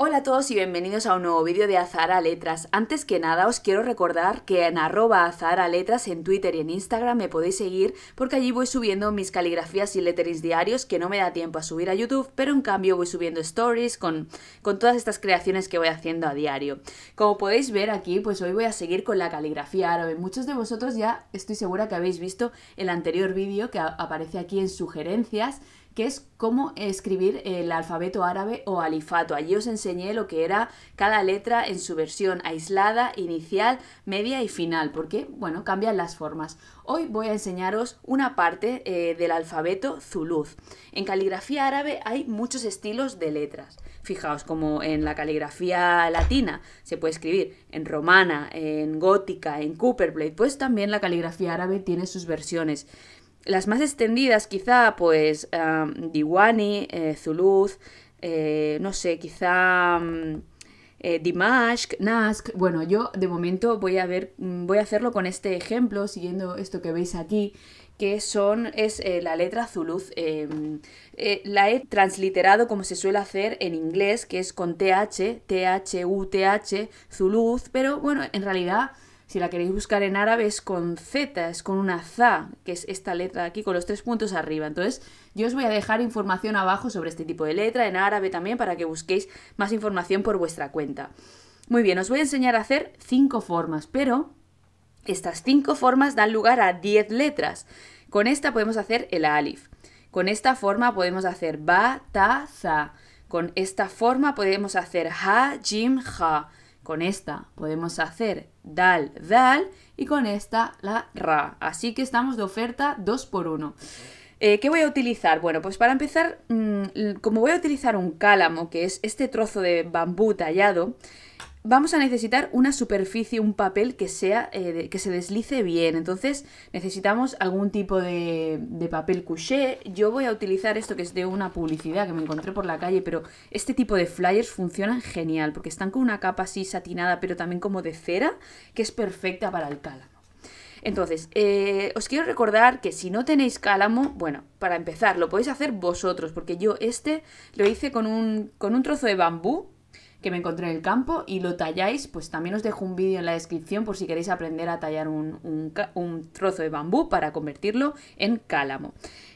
Hola a todos y bienvenidos a un nuevo vídeo de Azara Letras. Antes que nada os quiero recordar que en arroba Letras en Twitter y en Instagram me podéis seguir porque allí voy subiendo mis caligrafías y letterings diarios que no me da tiempo a subir a YouTube, pero en cambio voy subiendo stories con, con todas estas creaciones que voy haciendo a diario. Como podéis ver aquí, pues hoy voy a seguir con la caligrafía árabe. Muchos de vosotros ya estoy segura que habéis visto el anterior vídeo que aparece aquí en sugerencias que es cómo escribir el alfabeto árabe o alifato. Allí os enseñé lo que era cada letra en su versión aislada, inicial, media y final, porque, bueno, cambian las formas. Hoy voy a enseñaros una parte eh, del alfabeto zuluz. En caligrafía árabe hay muchos estilos de letras. Fijaos, como en la caligrafía latina se puede escribir en romana, en gótica, en cooperplate, pues también la caligrafía árabe tiene sus versiones. Las más extendidas quizá, pues Diwani, eh, Zuluz, eh, no sé, quizá eh, Dimash, Nask. Bueno, yo de momento voy a, ver, mm, voy a hacerlo con este ejemplo, siguiendo esto que veis aquí que son, es la letra zuluz. Em, la he transliterado como se suele hacer en inglés, que es con TH, TH, th zuluz, pero bueno, en realidad si la queréis buscar en árabe es con Z, es con una za, que es esta letra aquí con los tres puntos arriba. Entonces, yo os voy a dejar información abajo sobre este tipo de letra, en árabe también, para que busquéis más información por vuestra cuenta. Muy bien, os voy a enseñar a hacer cinco formas, pero estas cinco formas dan lugar a diez letras. Con esta podemos hacer el alif. Con esta forma podemos hacer ba, ta, za. Con esta forma podemos hacer ha, jim, ha. Con esta podemos hacer dal, dal y con esta la ra. Así que estamos de oferta 2 por 1 eh, ¿Qué voy a utilizar? Bueno, pues para empezar, mm, como voy a utilizar un cálamo, que es este trozo de bambú tallado, vamos a necesitar una superficie, un papel que sea eh, que se deslice bien. Entonces necesitamos algún tipo de, papel couché. Yo voy a utilizar esto que es de una publicidad que me encontré por la calle, pero este tipo de flyers funcionan genial porque están con una capa así satinada, pero también como de cera, que es perfecta para el cálamo. Entonces, eh, os quiero recordar que si no tenéis cálamo, bueno, para empezar, lo podéis hacer vosotros, porque yo este lo hice con con un trozo de bambú que me encontré en el campo y lo talláis, pues también os dejo un vídeo en la descripción por si queréis aprender a tallar un, trozo de bambú para convertirlo en cálamo.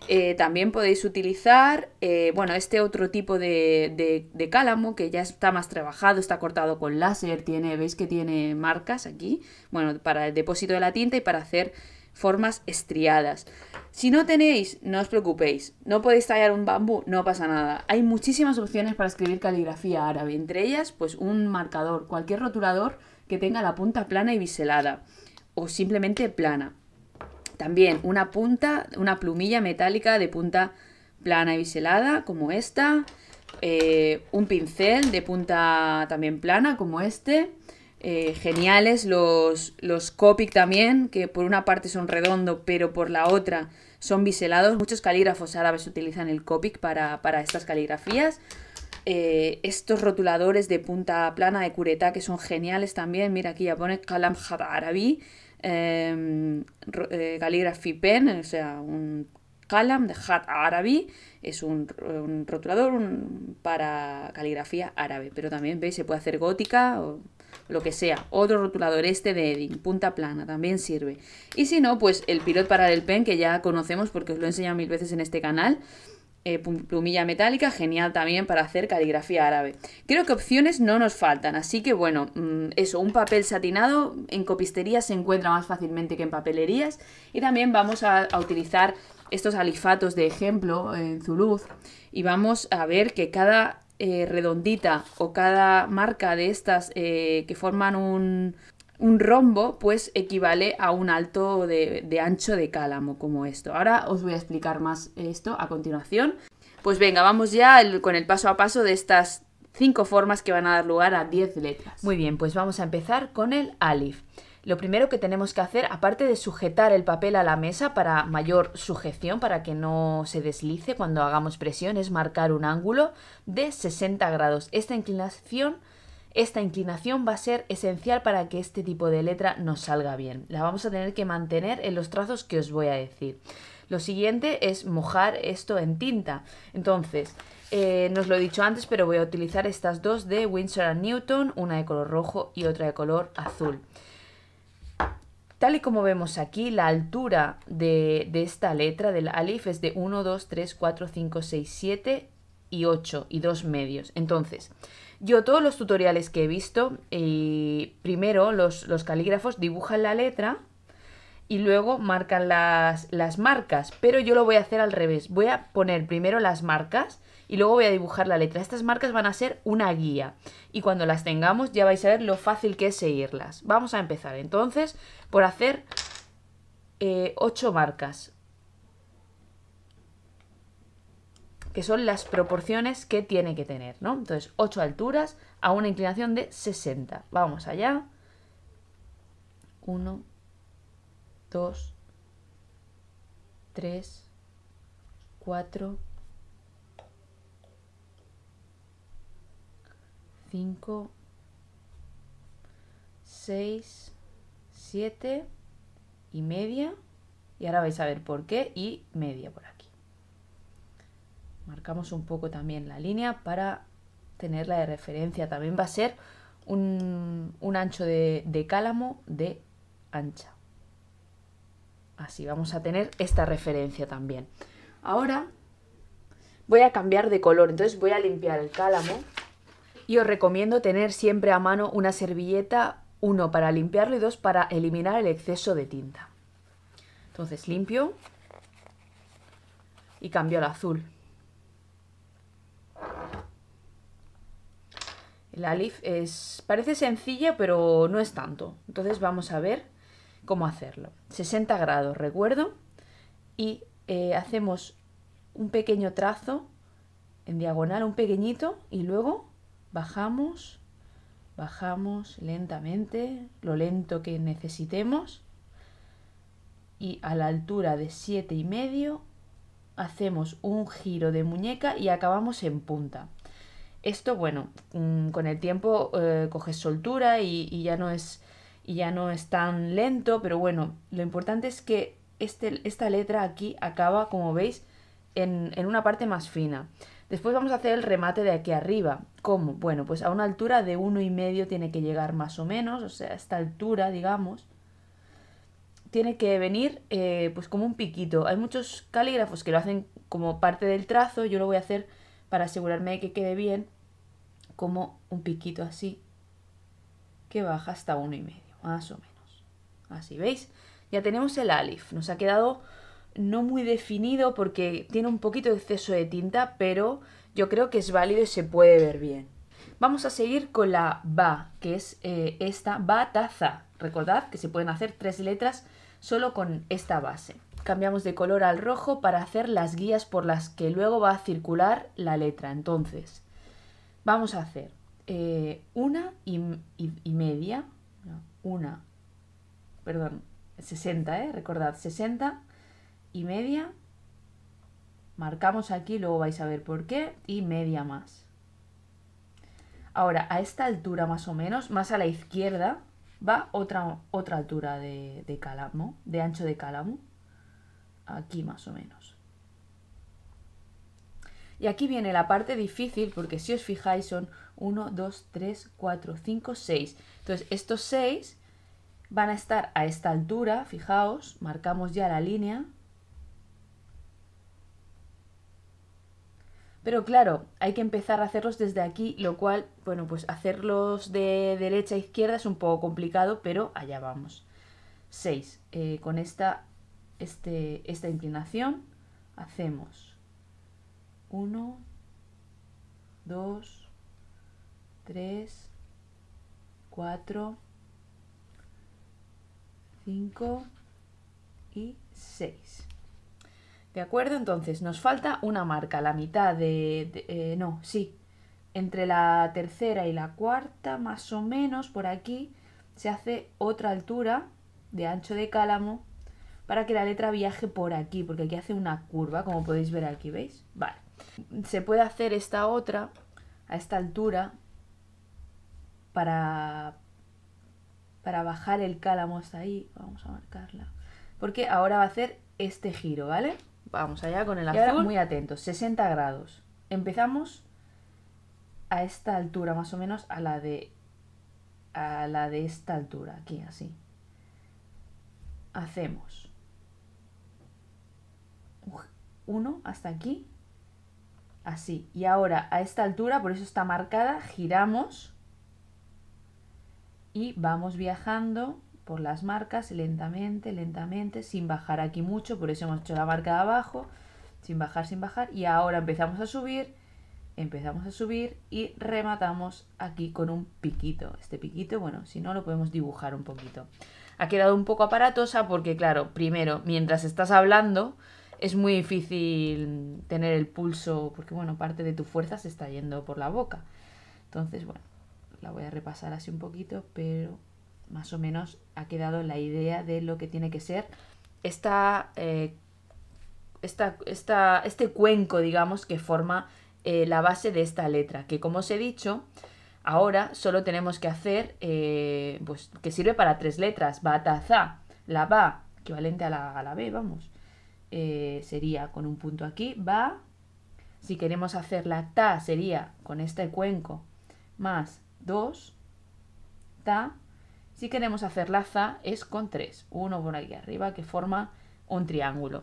Eh, también podéis utilizar, eh, bueno, este otro tipo de, cálamo que ya está más trabajado, está cortado con láser, tiene, veis que tiene marcas aquí, bueno, para el depósito de la tinta y para hacer formas estriadas. Si no tenéis, no os preocupéis, no podéis tallar un bambú, no pasa nada. Hay muchísimas opciones para escribir caligrafía árabe, entre ellas pues un marcador, cualquier rotulador que tenga la punta plana y biselada o simplemente plana. También una punta, una plumilla metálica de punta plana y biselada como esta, eh, un pincel de punta también plana como este, eh, geniales, los, los Copic también, que por una parte son redondos, pero por la otra son biselados. Muchos calígrafos árabes utilizan el Copic para, estas caligrafías. Eh, estos rotuladores de punta plana de cureta que son geniales también. Mira, aquí ya pone Kalam Had Arabi, em, eh, Pen, o sea, un Kalam de Had Arabi. Es un, rotulador para caligrafía árabe, pero también veis, se puede hacer gótica lo que sea. Otro rotulador este de Edding, punta plana, también sirve. Y si no, pues el Pilot el Pen, que ya conocemos porque os lo he enseñado mil veces en este canal. Eh, plumilla metálica, genial también para hacer caligrafía árabe. Creo que opciones no nos faltan, así que bueno, mm, eso, un papel satinado en copistería se encuentra más fácilmente que en papelerías y también vamos a, a utilizar estos alifatos de ejemplo eh, en Zuluz y vamos a ver que cada eh, redondita o cada marca de estas eh, que forman un, rombo, pues equivale a un alto de, ancho de cálamo, como esto. Ahora os voy a explicar más esto a continuación. Pues venga, vamos ya con el paso a paso de estas cinco formas que van a dar lugar a 10 letras. Muy bien, pues vamos a empezar con el alif lo primero que tenemos que hacer, aparte de sujetar el papel a la mesa para mayor sujeción, para que no se deslice cuando hagamos presión, es marcar un ángulo de 60 grados. Esta inclinación, esta inclinación va a ser esencial para que este tipo de letra nos salga bien. La vamos a tener que mantener en los trazos que os voy a decir. Lo siguiente es mojar esto en tinta. Entonces, eh, nos lo he dicho antes, pero voy a utilizar estas dos de Winsor Newton, una de color rojo y otra de color azul. Tal y como vemos aquí, la altura de, esta letra del alif es de 1, 2, 3, 4, 5, 6, 7 y 8 y dos medios. Entonces, yo todos los tutoriales que he visto, eh, primero los, calígrafos dibujan la letra y luego marcan las marcas, pero yo lo voy a hacer al revés. Voy a poner primero las marcas y luego voy a dibujar la letra. Estas marcas van a ser una guía y cuando las tengamos ya vais a ver lo fácil que es seguirlas. Vamos a empezar entonces por hacer eh, ocho 8 marcas que son las proporciones que tiene que tener, ¿no? Entonces, 8 alturas a una inclinación de 60. Vamos allá. 1, 2, 3, 4, 5, 6, 7 y media. Y ahora vais a ver por qué y media por aquí. Marcamos un poco también la línea para tenerla de referencia. También va a ser un, ancho de, de cálamo de ancha. Así vamos a tener esta referencia también. Ahora voy a cambiar de color, entonces voy a limpiar el cálamo y os recomiendo tener siempre a mano una servilleta, uno para limpiarlo y dos para eliminar el exceso de tinta. Entonces limpio y cambio al azul. El alif es, parece sencilla, pero no es tanto. Entonces vamos a ver cómo hacerlo. 60 grados, recuerdo, y eh, hacemos un pequeño trazo en diagonal, un pequeñito, y luego bajamos, bajamos lentamente, lo lento que necesitemos. Y a la altura de siete y medio hacemos un giro de muñeca y acabamos en punta. Esto, bueno, mm, con el tiempo eh, coges soltura y, ya no es, ya no es, tan lento, pero bueno, lo importante es que este, esta letra aquí acaba, como veis, en una parte más fina. Después vamos a hacer el remate de aquí arriba. ¿Cómo? Bueno, pues a una altura de uno y medio tiene que llegar más o menos, o sea, a esta altura, digamos. Tiene que venir eh, pues como un piquito. Hay muchos calígrafos que lo hacen como parte del trazo, yo lo voy a hacer para asegurarme de que quede bien, como un piquito así, que baja hasta uno y medio, más o menos. Así, ¿veis? Ya tenemos el alif, nos ha quedado no muy definido porque tiene un poquito de exceso de tinta, pero yo creo que es válido y se puede ver bien. Vamos a seguir con la ba, que es eh, esta ba taza. Recordad que se pueden hacer tres letras solo con esta base. Cambiamos de color al rojo para hacer las guías por las que luego va a circular la letra. Entonces, vamos a hacer eh, una y, y media, una, perdón, 60, ¿eh? recordad, 60 y media. Marcamos aquí, luego vais a ver por qué, y media más. Ahora, a esta altura más o menos, más a la izquierda, va otra, otra altura de, de calamo, de ancho de calamo. Aquí más o menos. Y aquí viene la parte difícil, porque si os fijáis son 1, 2, 3, 4, 5, 6. Entonces, estos 6 van a estar a esta altura, fijaos, marcamos ya la línea, Pero claro, hay que empezar a hacerlos desde aquí, lo cual, bueno, pues hacerlos de derecha a izquierda es un poco complicado, pero allá vamos. 6. Eh, con este, esta inclinación hacemos 1, 2, 3, 4, 5 y 6. ¿De acuerdo? Entonces nos falta una marca, la mitad de... Eh, no, sí. Entre la tercera y la cuarta, más o menos, por aquí, se hace otra altura de ancho de cálamo para que la letra viaje por aquí, porque aquí hace una curva, como podéis ver aquí, ¿veis? Vale. Se puede hacer esta otra a esta altura para, para bajar el cálamo hasta ahí. Vamos a marcarla. Porque ahora va a hacer este giro, ¿vale? Vamos allá con el azul. muy atentos, 60 grados. Empezamos a esta altura, más o menos a la de a la de esta altura, aquí así. Hacemos uno hasta aquí. Así. Y ahora a esta altura, por eso está marcada, giramos y vamos viajando por las marcas lentamente, lentamente, sin bajar aquí mucho, por eso hemos hecho la marca de abajo, sin bajar, sin bajar, y ahora empezamos a subir, empezamos a subir y rematamos aquí con un piquito. Este piquito, bueno, si no lo podemos dibujar un poquito. Ha quedado un poco aparatosa porque, claro, primero, mientras estás hablando, es muy difícil tener el pulso, porque, bueno, parte de tu fuerza se está yendo por la boca. Entonces, bueno, la voy a repasar así un poquito, pero más o menos ha quedado la idea de lo que tiene que ser esta, eh, este cuenco, digamos, que forma eh, la base de esta letra, que como os he dicho, ahora solo tenemos que hacer, eh, pues que sirve para tres letras, za. la ba, equivalente a la, la b, vamos, sería con un punto aquí, Va. si queremos hacer la ta sería con este cuenco, más dos. ta, si queremos hacer la laza es con tres. Uno por aquí arriba que forma un triángulo.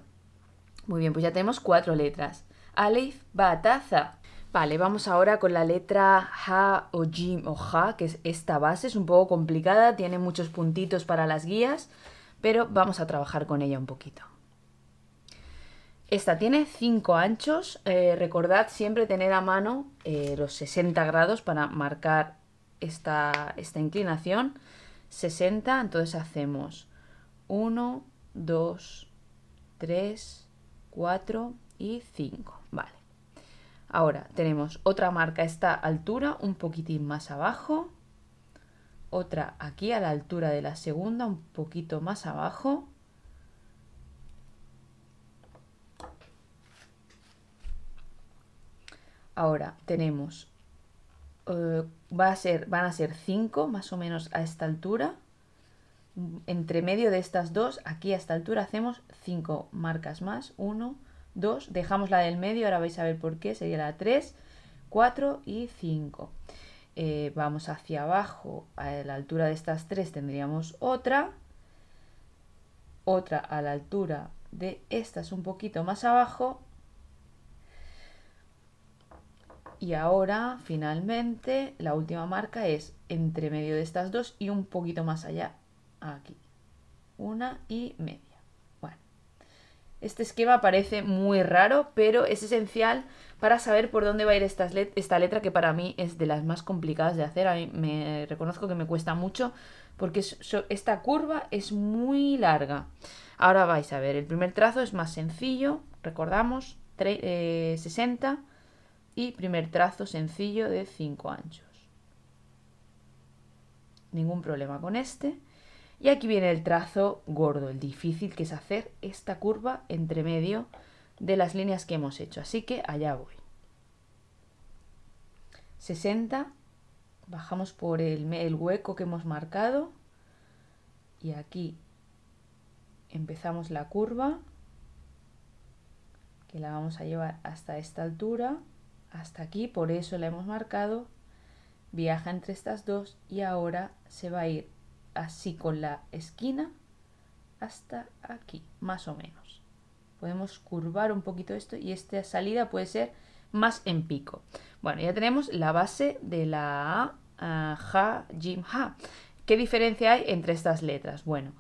Muy bien, pues ya tenemos cuatro letras. Alif, bataza. Vale, vamos ahora con la letra Ha o Jim o Ha, que es esta base, es un poco complicada, tiene muchos puntitos para las guías, pero vamos a trabajar con ella un poquito. Esta tiene 5 anchos, eh, recordad siempre tener a mano eh, los 60 grados para marcar esta inclinación. 60, entonces hacemos 1, 2, 3, 4 y 5. Vale. Ahora tenemos otra marca a esta altura, un poquitín más abajo. Otra aquí a la altura de la segunda, un poquito más abajo. Ahora tenemos eh, va a ser, van a ser 5 más o menos a esta altura. Entre medio de estas dos, aquí a esta altura hacemos 5 marcas más, 1, 2, dejamos la del medio, ahora vais a ver por qué, sería la 3, 4 y 5. Eh, vamos hacia abajo, a la altura de estas tres tendríamos otra, otra a la altura de estas un poquito más abajo y ahora finalmente la última marca es entre medio de estas dos y un poquito más allá, aquí, una y media. Bueno, este esquema parece muy raro, pero es esencial para saber por dónde va a ir esta, letra que para mí es de las más complicadas de hacer, a mí me reconozco que me cuesta mucho porque esta curva es muy larga. Ahora vais a ver, el primer trazo es más sencillo, recordamos, eh, 60 y primer trazo sencillo de 5 anchos. Ningún problema con este. Y aquí viene el trazo gordo, el difícil que es hacer esta curva entre medio de las líneas que hemos hecho. Así que allá voy. 60, bajamos por el, el hueco que hemos marcado y aquí empezamos la curva que la vamos a llevar hasta esta altura hasta aquí, por eso la hemos marcado. Viaja entre estas dos y ahora se va a ir así con la esquina hasta aquí, más o menos. Podemos curvar un poquito esto y esta salida puede ser más en pico. Bueno, ya tenemos la base de la A, ah, Jim, ¿Qué diferencia hay entre estas letras? Bueno,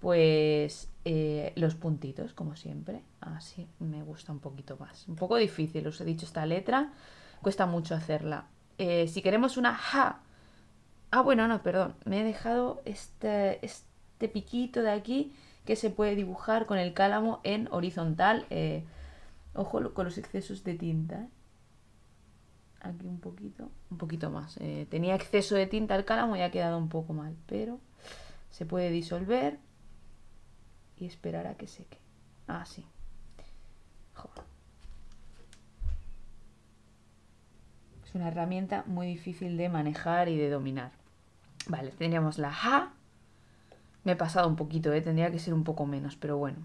pues eh, los puntitos, como siempre. Así me gusta un poquito más. Un poco difícil, os he dicho esta letra, cuesta mucho hacerla. Eh, si queremos una ja. Ah, bueno, no, perdón. Me he dejado este, este piquito de aquí que se puede dibujar con el cálamo en horizontal. Eh, ojo con los excesos de tinta. Aquí un poquito, un poquito más. tenía exceso de tinta el cálamo y ha quedado un poco mal, pero se puede disolver y esperar a que seque. Ah, sí. Es una herramienta muy difícil de manejar y de dominar. Vale, tendríamos la ja. Me he pasado un poquito, eh, tendría que ser un poco menos, pero bueno.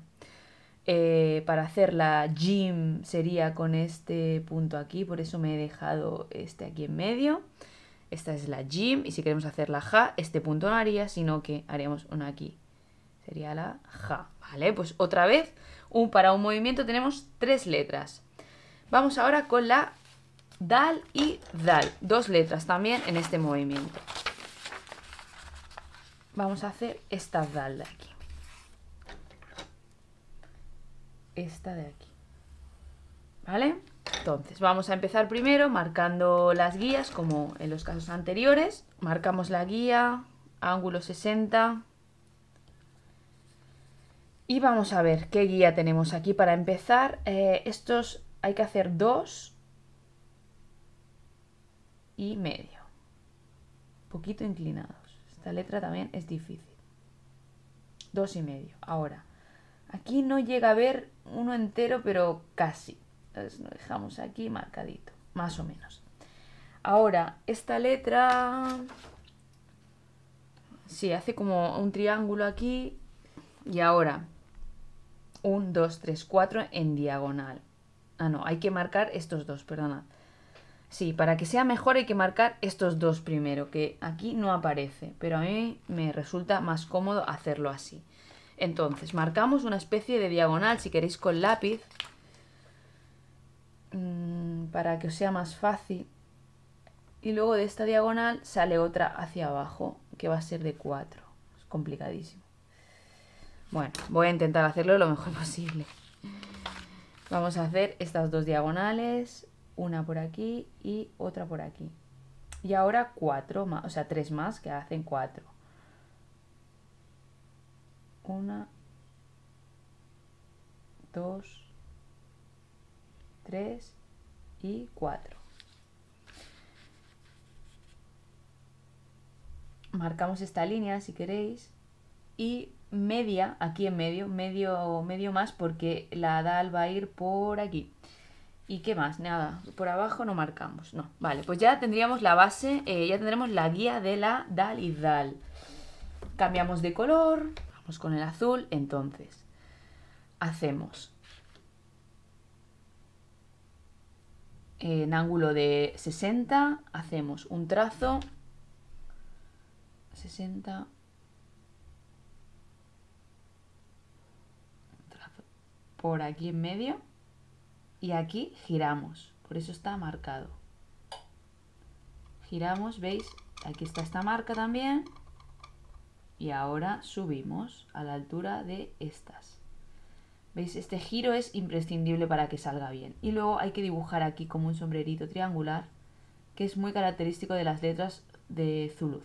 Eh, para hacer la gym sería con este punto aquí, por eso me he dejado este aquí en medio. Esta es la gym y si queremos hacer la ja, este punto no haría, sino que haríamos una aquí Sería la ja. Vale, pues otra vez, un, para un movimiento tenemos tres letras. Vamos ahora con la dal y dal. Dos letras también en este movimiento. Vamos a hacer esta dal de aquí. Esta de aquí. ¿Vale? Entonces, vamos a empezar primero marcando las guías, como en los casos anteriores. Marcamos la guía, ángulo 60, y vamos a ver qué guía tenemos aquí para empezar. Eh, estos hay que hacer dos y medio. poquito inclinados. Esta letra también es difícil. Dos y medio. Ahora, aquí no llega a ver uno entero, pero casi. Entonces lo dejamos aquí marcadito, más o menos. Ahora, esta letra... Sí, hace como un triángulo aquí. Y ahora, 1, 2, 3, 4 en diagonal. Ah, no, hay que marcar estos dos, perdona. Sí, para que sea mejor hay que marcar estos dos primero, que aquí no aparece, pero a mí me resulta más cómodo hacerlo así. Entonces, marcamos una especie de diagonal, si queréis, con lápiz, mm, para que os sea más fácil. Y luego de esta diagonal sale otra hacia abajo, que va a ser de 4. Es complicadísimo. Bueno, voy a intentar hacerlo lo mejor posible. Vamos a hacer estas dos diagonales, una por aquí y otra por aquí. Y ahora cuatro más, o sea, tres más que hacen cuatro. Una, dos, tres y cuatro. Marcamos esta línea si queréis y media, aquí en medio, medio, medio más, porque la DAL va a ir por aquí. ¿Y qué más? Nada, por abajo no marcamos, no. Vale, pues ya tendríamos la base, eh, ya tendremos la guía de la DAL y DAL. Cambiamos de color, vamos con el azul, entonces hacemos en ángulo de 60, hacemos un trazo, 60, por aquí en medio y aquí giramos, por eso está marcado. Giramos, veis, aquí está esta marca también y ahora subimos a la altura de estas. ¿Veis? Este giro es imprescindible para que salga bien. Y luego hay que dibujar aquí como un sombrerito triangular, que es muy característico de las letras de Zuluz.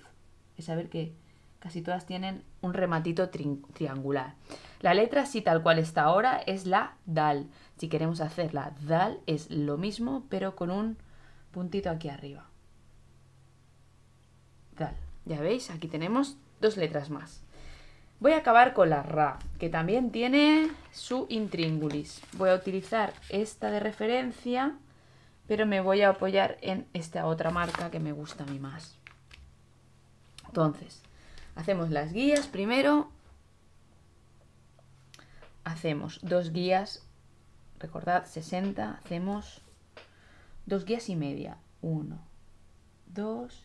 Es saber que Así todas tienen un rematito triangular. La letra si tal cual está ahora es la dal. Si queremos hacerla dal es lo mismo pero con un puntito aquí arriba. Dal. Ya veis, aquí tenemos dos letras más. Voy a acabar con la ra, que también tiene su intríngulis. Voy a utilizar esta de referencia, pero me voy a apoyar en esta otra marca que me gusta a mí más. Entonces, Hacemos las guías primero. Hacemos dos guías, recordad, 60, hacemos dos guías y media. Uno, dos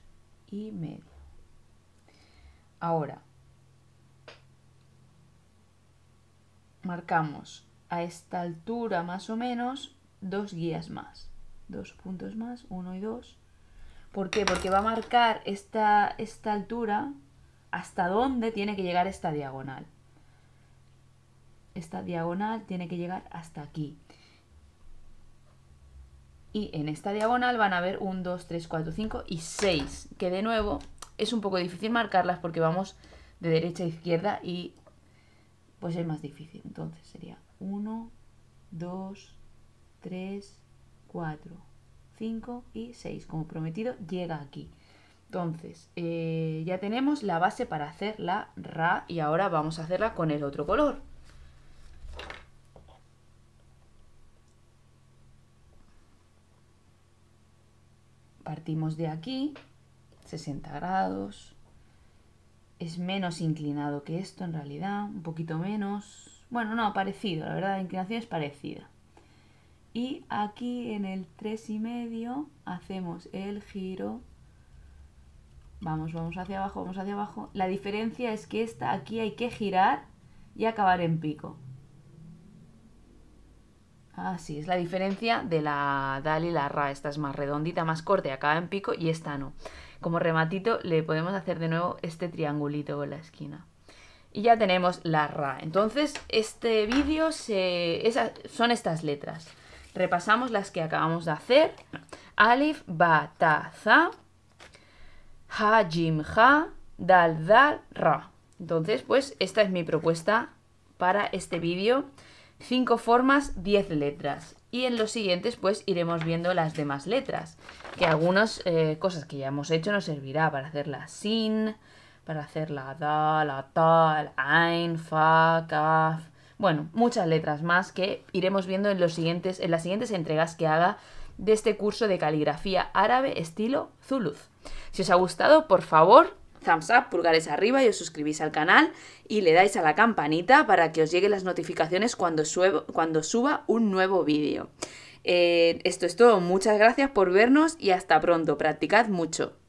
y medio. Ahora, marcamos a esta altura más o menos dos guías más. Dos puntos más, uno y dos. ¿Por qué? Porque va a marcar esta, esta altura hasta dónde tiene que llegar esta diagonal. Esta diagonal tiene que llegar hasta aquí. Y en esta diagonal van a haber 1, 2, 3, 4, 5 y 6, que de nuevo es un poco difícil marcarlas porque vamos de derecha a izquierda y pues es más difícil. Entonces sería 1, 2, 3, 4, 5 y 6. Como prometido, llega aquí. Entonces, eh, ya tenemos la base para hacer la Ra y ahora vamos a hacerla con el otro color. Partimos de aquí, 60 grados. Es menos inclinado que esto en realidad, un poquito menos. Bueno, no, parecido, la verdad la inclinación es parecida. Y aquí en el 3,5 hacemos el giro Vamos, vamos hacia abajo, vamos hacia abajo. La diferencia es que esta aquí hay que girar y acabar en pico. Así es la diferencia de la dal y la ra. Esta es más redondita, más corta, acaba en pico y esta no. Como rematito le podemos hacer de nuevo este triangulito en la esquina. Y ya tenemos la ra. Entonces este vídeo se... son estas letras. Repasamos las que acabamos de hacer. Alif, ba, ta, za. Ha, Jim, Ha, Dal, Dal, Ra. Entonces, pues esta es mi propuesta para este vídeo. Cinco formas, 10 letras. Y en los siguientes, pues iremos viendo las demás letras. Que algunas eh, cosas que ya hemos hecho nos servirá para hacer la sin, para hacer la da, la tal, fa, kaf. Bueno, muchas letras más que iremos viendo en, los siguientes, en las siguientes entregas que haga de este curso de caligrafía árabe estilo Zuluz. Si os ha gustado, por favor, thumbs up, pulgares arriba y os suscribís al canal y le dais a la campanita para que os lleguen las notificaciones cuando, suba un nuevo vídeo. Eh, esto es todo, muchas gracias por vernos y hasta pronto, practicad mucho.